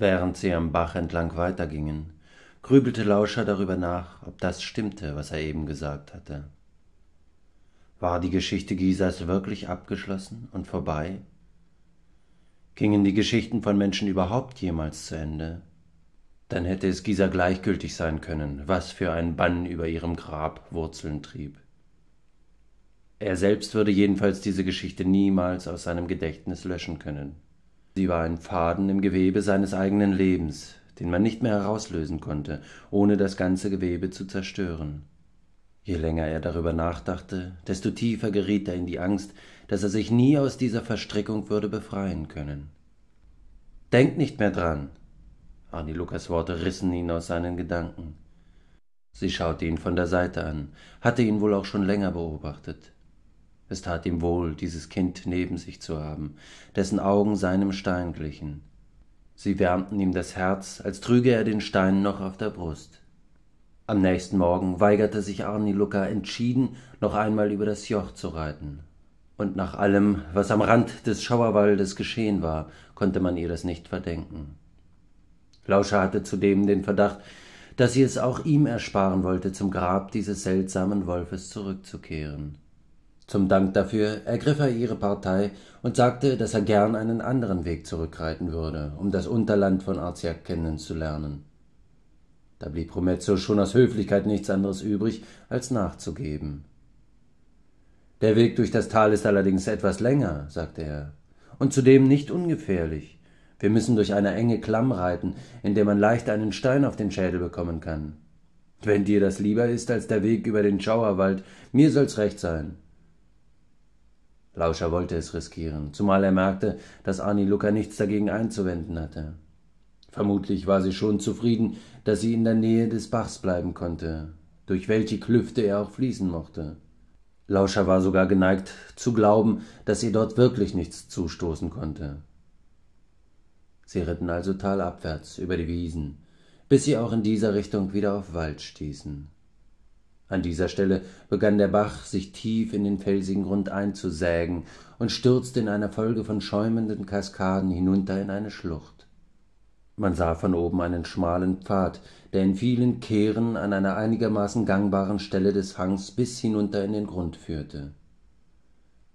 Während sie am Bach entlang weitergingen, grübelte Lauscher darüber nach, ob das stimmte, was er eben gesagt hatte. War die Geschichte Gisas wirklich abgeschlossen und vorbei? Gingen die Geschichten von Menschen überhaupt jemals zu Ende? Dann hätte es Gisa gleichgültig sein können, was für ein Bann über ihrem Grab Wurzeln trieb. Er selbst würde jedenfalls diese Geschichte niemals aus seinem Gedächtnis löschen können. Sie war ein Faden im Gewebe seines eigenen Lebens, den man nicht mehr herauslösen konnte, ohne das ganze Gewebe zu zerstören. Je länger er darüber nachdachte, desto tiefer geriet er in die Angst, dass er sich nie aus dieser Verstrickung würde befreien können. Denk nicht mehr dran! Arni Lukas Worte rissen ihn aus seinen Gedanken. Sie schaute ihn von der Seite an, hatte ihn wohl auch schon länger beobachtet. Es tat ihm wohl, dieses Kind neben sich zu haben, dessen Augen seinem Stein glichen. Sie wärmten ihm das Herz, als trüge er den Stein noch auf der Brust. Am nächsten Morgen weigerte sich Arni Luca entschieden, noch einmal über das Joch zu reiten. Und nach allem, was am Rand des Schauerwaldes geschehen war, konnte man ihr das nicht verdenken. Lauscher hatte zudem den Verdacht, dass sie es auch ihm ersparen wollte, zum Grab dieses seltsamen Wolfes zurückzukehren. Zum Dank dafür ergriff er ihre Partei und sagte, dass er gern einen anderen Weg zurückreiten würde, um das Unterland von Arziak kennenzulernen. Da blieb Romezzo schon aus Höflichkeit nichts anderes übrig, als nachzugeben. Der Weg durch das Tal ist allerdings etwas länger, sagte er, und zudem nicht ungefährlich. Wir müssen durch eine enge Klamm reiten, in der man leicht einen Stein auf den Schädel bekommen kann. Wenn dir das lieber ist als der Weg über den Schauerwald, mir soll's recht sein. Lauscher wollte es riskieren, zumal er merkte, dass Ani Luca nichts dagegen einzuwenden hatte. Vermutlich war sie schon zufrieden, dass sie in der Nähe des Bachs bleiben konnte, durch welche Klüfte er auch fließen mochte. Lauscher war sogar geneigt zu glauben, dass ihr dort wirklich nichts zustoßen konnte. Sie ritten also talabwärts über die Wiesen, bis sie auch in dieser Richtung wieder auf Wald stießen. An dieser Stelle begann der Bach, sich tief in den felsigen Grund einzusägen und stürzte in einer Folge von schäumenden Kaskaden hinunter in eine Schlucht. Man sah von oben einen schmalen Pfad, der in vielen Kehren an einer einigermaßen gangbaren Stelle des Hangs bis hinunter in den Grund führte.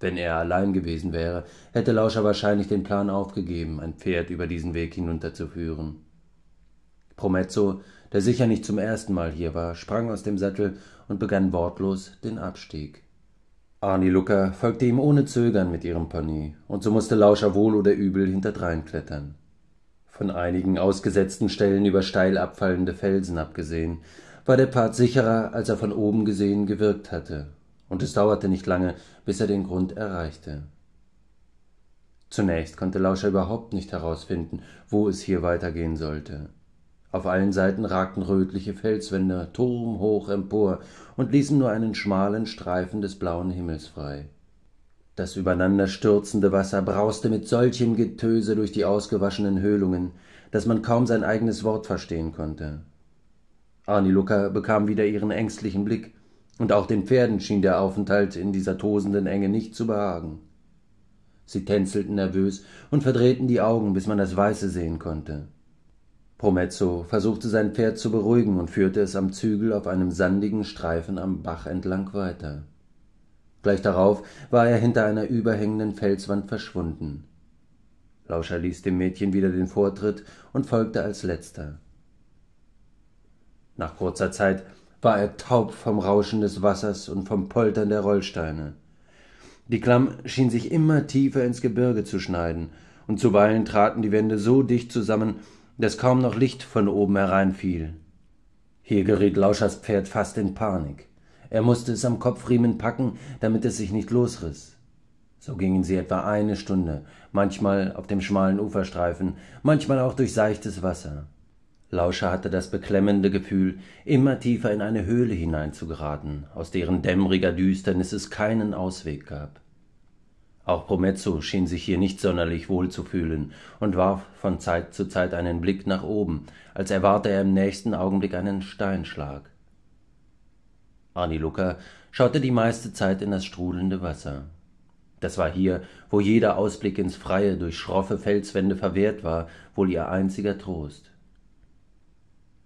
Wenn er allein gewesen wäre, hätte Lauscher wahrscheinlich den Plan aufgegeben, ein Pferd über diesen Weg hinunterzuführen. Promezzo, der sicher nicht zum ersten Mal hier war, sprang aus dem Sattel und begann wortlos den Abstieg. Arni Lucker folgte ihm ohne Zögern mit ihrem Pony, und so musste Lauscher wohl oder übel hinterdrein klettern. Von einigen ausgesetzten Stellen über steil abfallende Felsen abgesehen, war der Pfad sicherer, als er von oben gesehen gewirkt hatte, und es dauerte nicht lange, bis er den Grund erreichte. Zunächst konnte Lauscher überhaupt nicht herausfinden, wo es hier weitergehen sollte. Auf allen Seiten ragten rötliche Felswände turmhoch empor und ließen nur einen schmalen Streifen des blauen Himmels frei. Das übereinanderstürzende Wasser brauste mit solchem Getöse durch die ausgewaschenen Höhlungen, dass man kaum sein eigenes Wort verstehen konnte. Arniluka bekam wieder ihren ängstlichen Blick, und auch den Pferden schien der Aufenthalt in dieser tosenden Enge nicht zu behagen. Sie tänzelten nervös und verdrehten die Augen, bis man das Weiße sehen konnte. Promezzo versuchte sein Pferd zu beruhigen und führte es am Zügel auf einem sandigen Streifen am Bach entlang weiter. Gleich darauf war er hinter einer überhängenden Felswand verschwunden. Lauscher ließ dem Mädchen wieder den Vortritt und folgte als letzter. Nach kurzer Zeit war er taub vom Rauschen des Wassers und vom Poltern der Rollsteine. Die Klamm schien sich immer tiefer ins Gebirge zu schneiden, und zuweilen traten die Wände so dicht zusammen, dass kaum noch Licht von oben hereinfiel. Hier geriet Lauschers Pferd fast in Panik. Er musste es am Kopfriemen packen, damit es sich nicht losriss. So gingen sie etwa eine Stunde, manchmal auf dem schmalen Uferstreifen, manchmal auch durch seichtes Wasser. Lauscher hatte das beklemmende Gefühl, immer tiefer in eine Höhle hineinzugeraten, aus deren dämmeriger Düsternis es keinen Ausweg gab. Auch Prometzo schien sich hier nicht sonderlich wohl zu fühlen und warf von Zeit zu Zeit einen Blick nach oben, als erwarte er im nächsten Augenblick einen Steinschlag. Arnilucca schaute die meiste Zeit in das strudelnde Wasser. Das war hier, wo jeder Ausblick ins Freie durch schroffe Felswände verwehrt war, wohl ihr einziger Trost.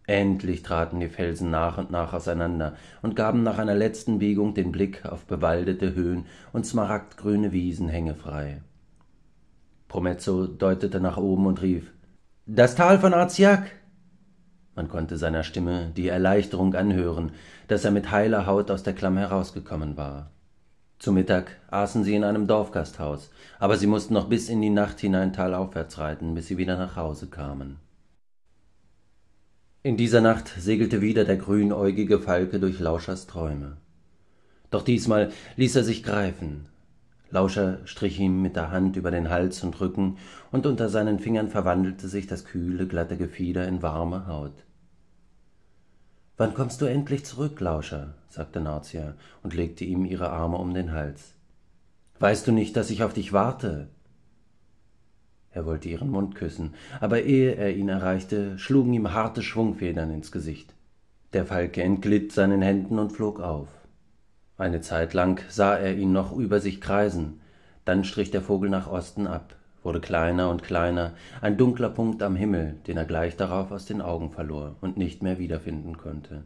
Endlich traten die Felsen nach und nach auseinander und gaben nach einer letzten Biegung den Blick auf bewaldete Höhen und smaragdgrüne Wiesenhänge frei. Promezzo deutete nach oben und rief: Das Tal von Arziak! Man konnte seiner Stimme die Erleichterung anhören, dass er mit heiler Haut aus der Klamm herausgekommen war. Zu Mittag aßen sie in einem Dorfgasthaus, aber sie mussten noch bis in die Nacht hinein talaufwärts reiten, bis sie wieder nach Hause kamen. In dieser Nacht segelte wieder der grünäugige Falke durch Lauschers Träume. Doch diesmal ließ er sich greifen. Lauscher strich ihm mit der Hand über den Hals und Rücken, und unter seinen Fingern verwandelte sich das kühle, glatte Gefieder in warme Haut. Wann kommst du endlich zurück, Lauscher? sagte Narzia und legte ihm ihre Arme um den Hals. Weißt du nicht, dass ich auf dich warte? Er wollte ihren Mund küssen, aber ehe er ihn erreichte, schlugen ihm harte Schwungfedern ins Gesicht. Der Falke entglitt seinen Händen und flog auf. Eine Zeit lang sah er ihn noch über sich kreisen, dann strich der Vogel nach Osten ab, wurde kleiner und kleiner, ein dunkler Punkt am Himmel, den er gleich darauf aus den Augen verlor und nicht mehr wiederfinden konnte.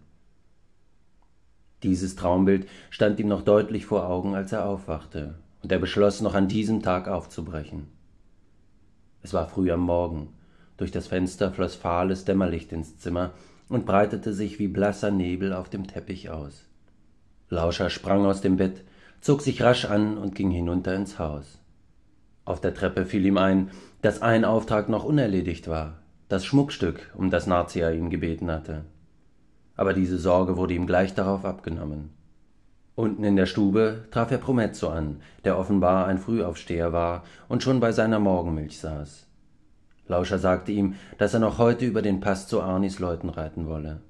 Dieses Traumbild stand ihm noch deutlich vor Augen, als er aufwachte, und er beschloss, noch an diesem Tag aufzubrechen. Es war früh am Morgen. Durch das Fenster floss fahles Dämmerlicht ins Zimmer und breitete sich wie blasser Nebel auf dem Teppich aus. Lauscher sprang aus dem Bett, zog sich rasch an und ging hinunter ins Haus. Auf der Treppe fiel ihm ein, dass ein Auftrag noch unerledigt war, das Schmuckstück, um das Narzia ihn gebeten hatte. Aber diese Sorge wurde ihm gleich darauf abgenommen. Unten in der Stube traf er Prometzo an, der offenbar ein Frühaufsteher war und schon bei seiner Morgenmilch saß. Lauscher sagte ihm, dass er noch heute über den Pass zu Arnis Leuten reiten wolle.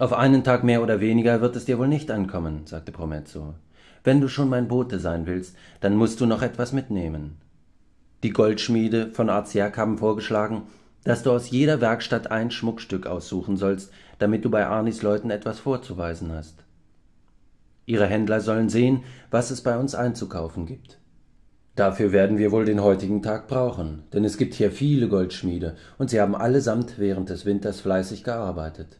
Auf einen Tag mehr oder weniger wird es dir wohl nicht ankommen, sagte Prometzo. Wenn du schon mein Bote sein willst, dann musst du noch etwas mitnehmen. Die Goldschmiede von Arziak haben vorgeschlagen, dass du aus jeder Werkstatt ein Schmuckstück aussuchen sollst, damit du bei Arnis Leuten etwas vorzuweisen hast. Ihre Händler sollen sehen, was es bei uns einzukaufen gibt. Dafür werden wir wohl den heutigen Tag brauchen, denn es gibt hier viele Goldschmiede, und sie haben allesamt während des Winters fleißig gearbeitet.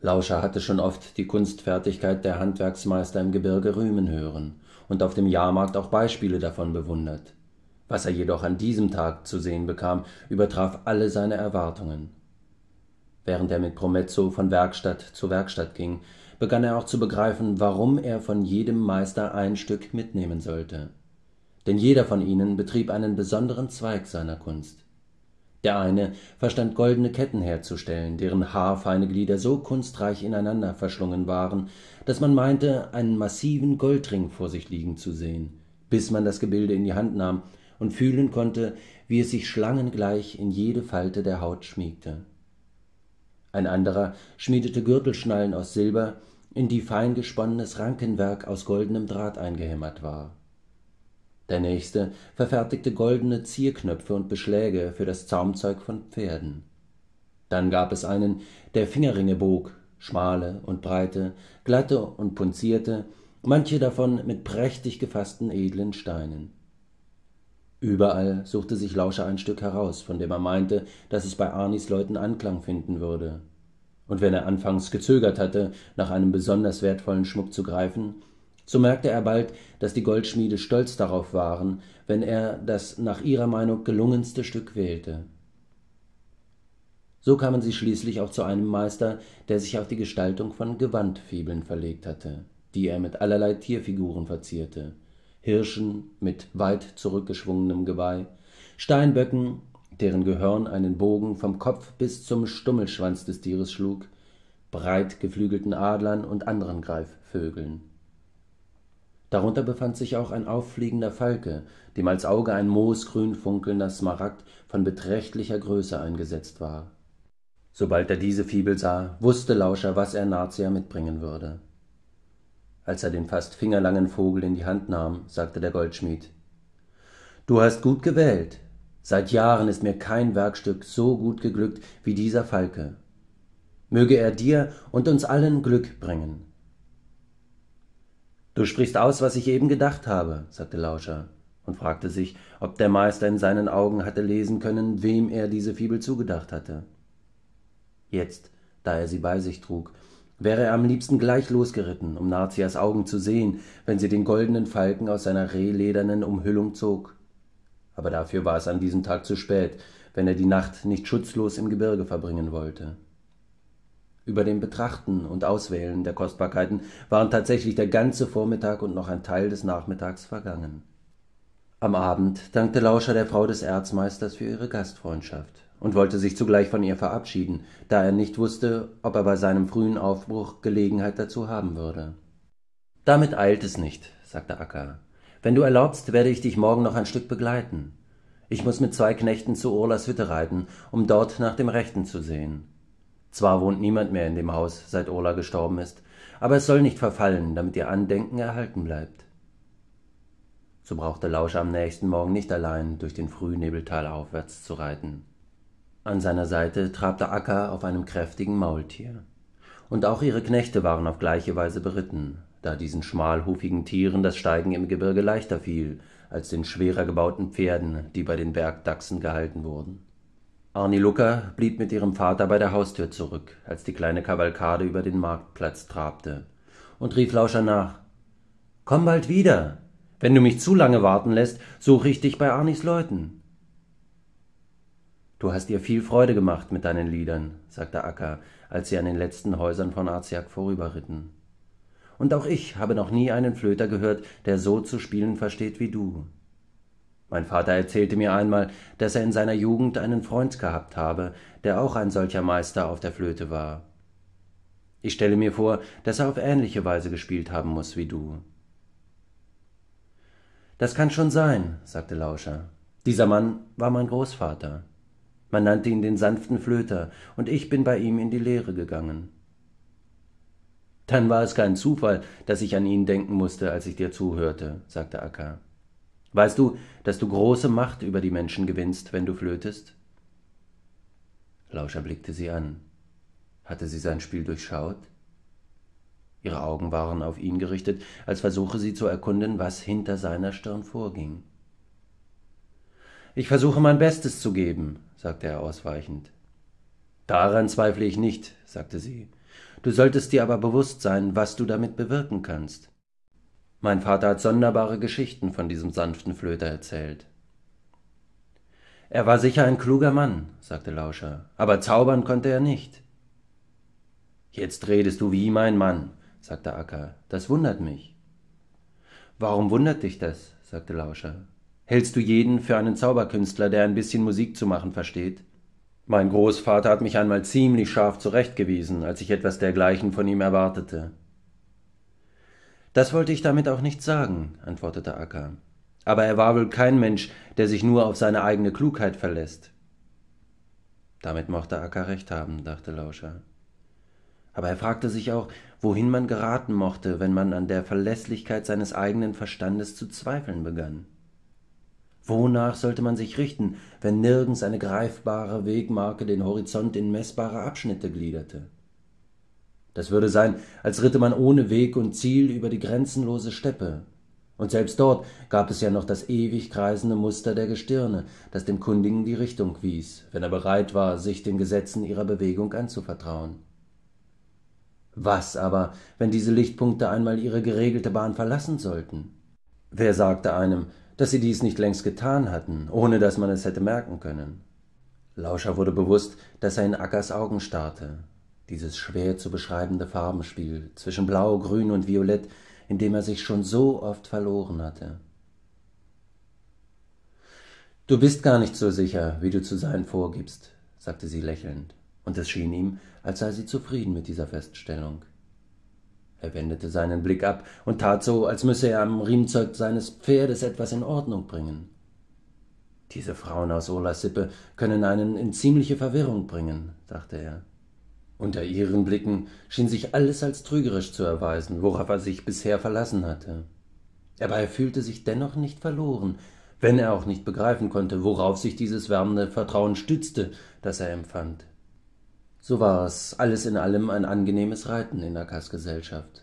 Lauscher hatte schon oft die Kunstfertigkeit der Handwerksmeister im Gebirge rühmen hören und auf dem Jahrmarkt auch Beispiele davon bewundert. Was er jedoch an diesem Tag zu sehen bekam, übertraf alle seine Erwartungen. Während er mit Prometzo von Werkstatt zu Werkstatt ging, begann er auch zu begreifen, warum er von jedem Meister ein Stück mitnehmen sollte. Denn jeder von ihnen betrieb einen besonderen Zweig seiner Kunst. Der eine verstand goldene Ketten herzustellen, deren haarfeine Glieder so kunstreich ineinander verschlungen waren, dass man meinte, einen massiven Goldring vor sich liegen zu sehen, bis man das Gebilde in die Hand nahm und fühlen konnte, wie es sich schlangengleich in jede Falte der Haut schmiegte ein anderer schmiedete Gürtelschnallen aus Silber, in die fein gesponnenes Rankenwerk aus goldenem Draht eingehämmert war. Der nächste verfertigte goldene Zierknöpfe und Beschläge für das Zaumzeug von Pferden. Dann gab es einen, der Fingerringe bog, schmale und breite, glatte und punzierte, manche davon mit prächtig gefassten edlen Steinen. Überall suchte sich Lauscher ein Stück heraus, von dem er meinte, dass es bei Arnis Leuten Anklang finden würde und wenn er anfangs gezögert hatte, nach einem besonders wertvollen Schmuck zu greifen, so merkte er bald, dass die Goldschmiede stolz darauf waren, wenn er das nach ihrer Meinung gelungenste Stück wählte. So kamen sie schließlich auch zu einem Meister, der sich auf die Gestaltung von Gewandfibeln verlegt hatte, die er mit allerlei Tierfiguren verzierte. Hirschen mit weit zurückgeschwungenem Geweih, Steinböcken deren Gehörn einen Bogen vom Kopf bis zum Stummelschwanz des Tieres schlug, breit geflügelten Adlern und anderen Greifvögeln. Darunter befand sich auch ein auffliegender Falke, dem als Auge ein moosgrün funkelnder Smaragd von beträchtlicher Größe eingesetzt war. Sobald er diese Fibel sah, wusste Lauscher, was er Narzia mitbringen würde. Als er den fast fingerlangen Vogel in die Hand nahm, sagte der Goldschmied Du hast gut gewählt, Seit Jahren ist mir kein Werkstück so gut geglückt wie dieser Falke. Möge er dir und uns allen Glück bringen. Du sprichst aus, was ich eben gedacht habe, sagte Lauscher und fragte sich, ob der Meister in seinen Augen hatte lesen können, wem er diese Fibel zugedacht hatte. Jetzt, da er sie bei sich trug, wäre er am liebsten gleich losgeritten, um Narzias Augen zu sehen, wenn sie den goldenen Falken aus seiner rehledernen Umhüllung zog aber dafür war es an diesem Tag zu spät, wenn er die Nacht nicht schutzlos im Gebirge verbringen wollte. Über dem Betrachten und Auswählen der Kostbarkeiten waren tatsächlich der ganze Vormittag und noch ein Teil des Nachmittags vergangen. Am Abend dankte Lauscher der Frau des Erzmeisters für ihre Gastfreundschaft und wollte sich zugleich von ihr verabschieden, da er nicht wusste, ob er bei seinem frühen Aufbruch Gelegenheit dazu haben würde. Damit eilt es nicht, sagte Akka. Wenn du erlaubst, werde ich dich morgen noch ein Stück begleiten. Ich muss mit zwei Knechten zu Urlas Hütte reiten, um dort nach dem Rechten zu sehen. Zwar wohnt niemand mehr in dem Haus, seit Urla gestorben ist, aber es soll nicht verfallen, damit ihr Andenken erhalten bleibt. So brauchte Lauscher am nächsten Morgen nicht allein durch den Frühnebeltal aufwärts zu reiten. An seiner Seite trabte Akka auf einem kräftigen Maultier. Und auch ihre Knechte waren auf gleiche Weise beritten, da diesen schmalhufigen Tieren das Steigen im Gebirge leichter fiel als den schwerer gebauten Pferden, die bei den Bergdachsen gehalten wurden. Arni Lucker blieb mit ihrem Vater bei der Haustür zurück, als die kleine Kavalkade über den Marktplatz trabte, und rief Lauscher nach. Komm bald wieder! Wenn du mich zu lange warten lässt, suche ich dich bei Arnis Leuten. Du hast ihr viel Freude gemacht mit deinen Liedern, sagte Akka, als sie an den letzten Häusern von Arziak vorüberritten und auch ich habe noch nie einen Flöter gehört, der so zu spielen versteht wie du. Mein Vater erzählte mir einmal, dass er in seiner Jugend einen Freund gehabt habe, der auch ein solcher Meister auf der Flöte war. Ich stelle mir vor, dass er auf ähnliche Weise gespielt haben muß wie du. Das kann schon sein, sagte Lauscher. Dieser Mann war mein Großvater. Man nannte ihn den sanften Flöter, und ich bin bei ihm in die Lehre gegangen. Dann war es kein Zufall, dass ich an ihn denken musste, als ich dir zuhörte, sagte Akka. Weißt du, dass du große Macht über die Menschen gewinnst, wenn du flötest? Lauscher blickte sie an. Hatte sie sein Spiel durchschaut? Ihre Augen waren auf ihn gerichtet, als versuche sie zu erkunden, was hinter seiner Stirn vorging. Ich versuche mein Bestes zu geben, sagte er ausweichend. Daran zweifle ich nicht, sagte sie. Du solltest dir aber bewusst sein, was du damit bewirken kannst. Mein Vater hat sonderbare Geschichten von diesem sanften Flöter erzählt. Er war sicher ein kluger Mann, sagte Lauscher, aber zaubern konnte er nicht. Jetzt redest du wie mein Mann, sagte Acker, das wundert mich. Warum wundert dich das? sagte Lauscher. Hältst du jeden für einen Zauberkünstler, der ein bisschen Musik zu machen versteht? Mein Großvater hat mich einmal ziemlich scharf zurechtgewiesen, als ich etwas dergleichen von ihm erwartete. Das wollte ich damit auch nicht sagen, antwortete Akka. Aber er war wohl kein Mensch, der sich nur auf seine eigene Klugheit verlässt. Damit mochte Akka recht haben, dachte Lauscher. Aber er fragte sich auch, wohin man geraten mochte, wenn man an der Verlässlichkeit seines eigenen Verstandes zu zweifeln begann. Wonach sollte man sich richten, wenn nirgends eine greifbare Wegmarke den Horizont in messbare Abschnitte gliederte? Das würde sein, als ritte man ohne Weg und Ziel über die grenzenlose Steppe. Und selbst dort gab es ja noch das ewig kreisende Muster der Gestirne, das dem Kundigen die Richtung wies, wenn er bereit war, sich den Gesetzen ihrer Bewegung anzuvertrauen. Was aber, wenn diese Lichtpunkte einmal ihre geregelte Bahn verlassen sollten? Wer sagte einem, dass sie dies nicht längst getan hatten, ohne dass man es hätte merken können. Lauscher wurde bewusst, dass er in Ackers Augen starrte. Dieses schwer zu beschreibende Farbenspiel zwischen Blau, Grün und Violett, in dem er sich schon so oft verloren hatte. Du bist gar nicht so sicher, wie du zu sein vorgibst, sagte sie lächelnd, und es schien ihm, als sei sie zufrieden mit dieser Feststellung. Er wendete seinen Blick ab und tat so, als müsse er am Riemzeug seines Pferdes etwas in Ordnung bringen. Diese Frauen aus Olasippe können einen in ziemliche Verwirrung bringen, dachte er. Unter ihren Blicken schien sich alles als trügerisch zu erweisen, worauf er sich bisher verlassen hatte. Aber er fühlte sich dennoch nicht verloren, wenn er auch nicht begreifen konnte, worauf sich dieses wärmende Vertrauen stützte, das er empfand. So war es alles in allem ein angenehmes Reiten in Akkas Gesellschaft.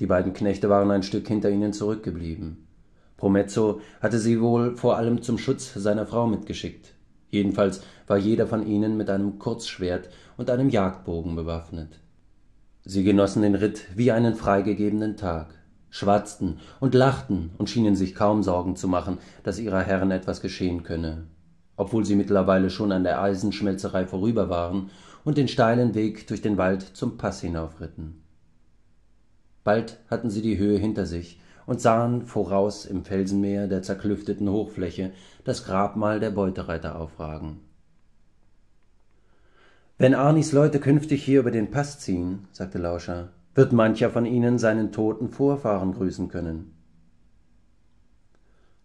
Die beiden Knechte waren ein Stück hinter ihnen zurückgeblieben. Promezzo hatte sie wohl vor allem zum Schutz seiner Frau mitgeschickt. Jedenfalls war jeder von ihnen mit einem Kurzschwert und einem Jagdbogen bewaffnet. Sie genossen den Ritt wie einen freigegebenen Tag, schwatzten und lachten und schienen sich kaum Sorgen zu machen, dass ihrer Herren etwas geschehen könne. Obwohl sie mittlerweile schon an der Eisenschmelzerei vorüber waren und den steilen Weg durch den Wald zum Pass hinaufritten. Bald hatten sie die Höhe hinter sich und sahen voraus im Felsenmeer der zerklüfteten Hochfläche das Grabmal der Beutereiter aufragen. Wenn Arnis Leute künftig hier über den Pass ziehen, sagte Lauscher, wird mancher von ihnen seinen toten Vorfahren grüßen können.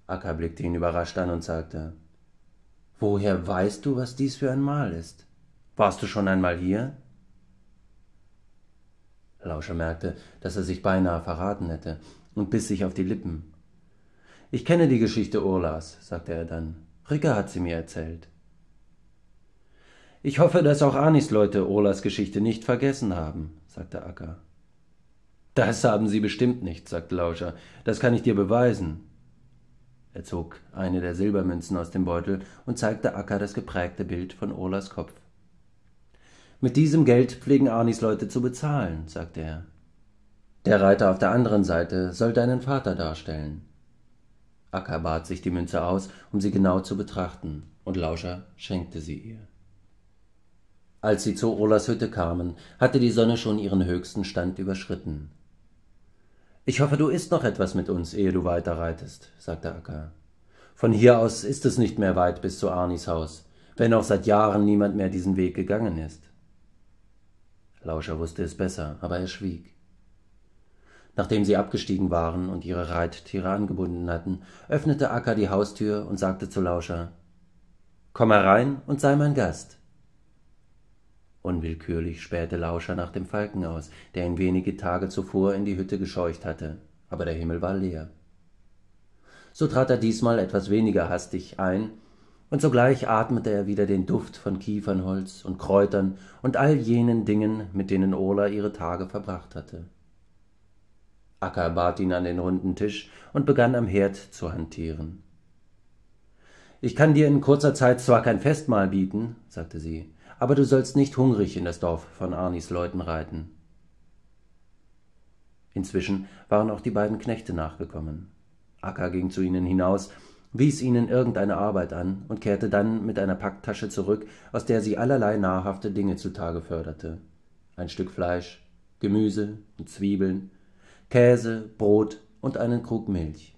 Akka blickte ihn überrascht an und sagte, Woher weißt du, was dies für ein Mal ist? Warst du schon einmal hier? Lauscher merkte, dass er sich beinahe verraten hätte und biss sich auf die Lippen. Ich kenne die Geschichte Urlas, sagte er dann. Ricke hat sie mir erzählt. Ich hoffe, dass auch Anis Leute Urlas Geschichte nicht vergessen haben, sagte Akka. Das haben sie bestimmt nicht, sagte Lauscher. Das kann ich dir beweisen. Er zog eine der Silbermünzen aus dem Beutel und zeigte Akka das geprägte Bild von Urlas Kopf. Mit diesem Geld pflegen Arnis Leute zu bezahlen, sagte er. Der Reiter auf der anderen Seite soll deinen Vater darstellen. Akka bat sich die Münze aus, um sie genau zu betrachten, und Lauscher schenkte sie ihr. Als sie zu Olas Hütte kamen, hatte die Sonne schon ihren höchsten Stand überschritten. Ich hoffe, du isst noch etwas mit uns, ehe du weiterreitest, sagte Akka. Von hier aus ist es nicht mehr weit bis zu Arnis Haus, wenn auch seit Jahren niemand mehr diesen Weg gegangen ist. Lauscher wusste es besser, aber er schwieg. Nachdem sie abgestiegen waren und ihre Reittiere angebunden hatten, öffnete Akka die Haustür und sagte zu Lauscher: Komm herein und sei mein Gast. Unwillkürlich spähte Lauscher nach dem Falken aus, der ihn wenige Tage zuvor in die Hütte gescheucht hatte, aber der Himmel war leer. So trat er diesmal etwas weniger hastig ein und sogleich atmete er wieder den Duft von Kiefernholz und Kräutern und all jenen Dingen, mit denen Ola ihre Tage verbracht hatte. Akka bat ihn an den runden Tisch und begann am Herd zu hantieren. Ich kann dir in kurzer Zeit zwar kein Festmahl bieten, sagte sie, aber du sollst nicht hungrig in das Dorf von Arnis Leuten reiten. Inzwischen waren auch die beiden Knechte nachgekommen. Akka ging zu ihnen hinaus wies ihnen irgendeine Arbeit an und kehrte dann mit einer Packtasche zurück, aus der sie allerlei nahrhafte Dinge zutage förderte: ein Stück Fleisch, Gemüse und Zwiebeln, Käse, Brot und einen Krug Milch.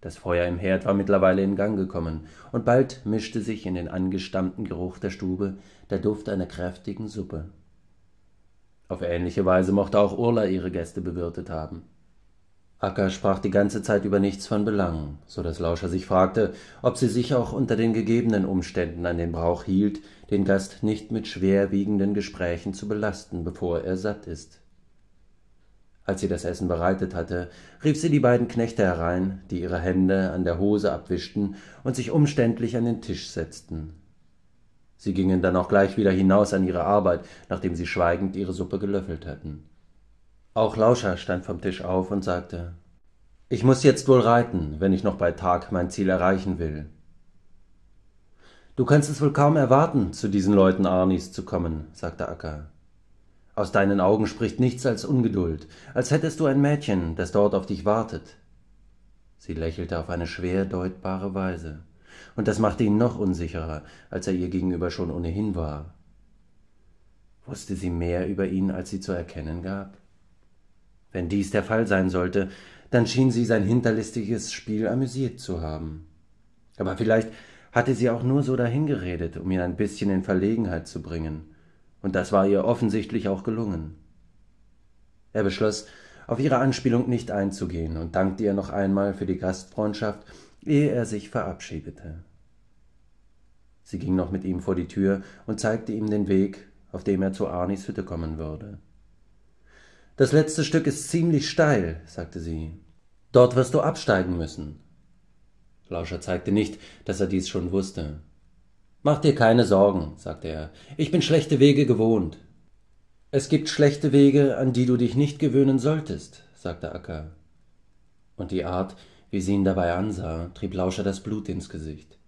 Das Feuer im Herd war mittlerweile in Gang gekommen, und bald mischte sich in den angestammten Geruch der Stube der Duft einer kräftigen Suppe. Auf ähnliche Weise mochte auch Urla ihre Gäste bewirtet haben Acker sprach die ganze Zeit über nichts von Belang, so daß Lauscher sich fragte, ob sie sich auch unter den gegebenen Umständen an den Brauch hielt, den Gast nicht mit schwerwiegenden Gesprächen zu belasten, bevor er satt ist. Als sie das Essen bereitet hatte, rief sie die beiden Knechte herein, die ihre Hände an der Hose abwischten und sich umständlich an den Tisch setzten. Sie gingen dann auch gleich wieder hinaus an ihre Arbeit, nachdem sie schweigend ihre Suppe gelöffelt hatten. Auch Lauscher stand vom Tisch auf und sagte: Ich muss jetzt wohl reiten, wenn ich noch bei Tag mein Ziel erreichen will. Du kannst es wohl kaum erwarten, zu diesen Leuten Arnis zu kommen, sagte Akka. Aus deinen Augen spricht nichts als Ungeduld, als hättest du ein Mädchen, das dort auf dich wartet. Sie lächelte auf eine schwer deutbare Weise, und das machte ihn noch unsicherer, als er ihr gegenüber schon ohnehin war. Wusste sie mehr über ihn, als sie zu erkennen gab? Wenn dies der Fall sein sollte, dann schien sie sein hinterlistiges Spiel amüsiert zu haben. Aber vielleicht hatte sie auch nur so dahingeredet, um ihn ein bisschen in Verlegenheit zu bringen, und das war ihr offensichtlich auch gelungen. Er beschloss, auf ihre Anspielung nicht einzugehen und dankte ihr noch einmal für die Gastfreundschaft, ehe er sich verabschiedete. Sie ging noch mit ihm vor die Tür und zeigte ihm den Weg, auf dem er zu Arnis Hütte kommen würde. Das letzte Stück ist ziemlich steil, sagte sie. Dort wirst du absteigen müssen. Lauscher zeigte nicht, dass er dies schon wusste. Mach dir keine Sorgen, sagte er. Ich bin schlechte Wege gewohnt. Es gibt schlechte Wege, an die du dich nicht gewöhnen solltest, sagte Akka. Und die Art, wie sie ihn dabei ansah, trieb Lauscher das Blut ins Gesicht.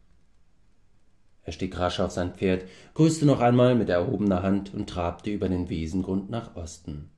Er stieg rasch auf sein Pferd, grüßte noch einmal mit erhobener Hand und trabte über den Wiesengrund nach Osten.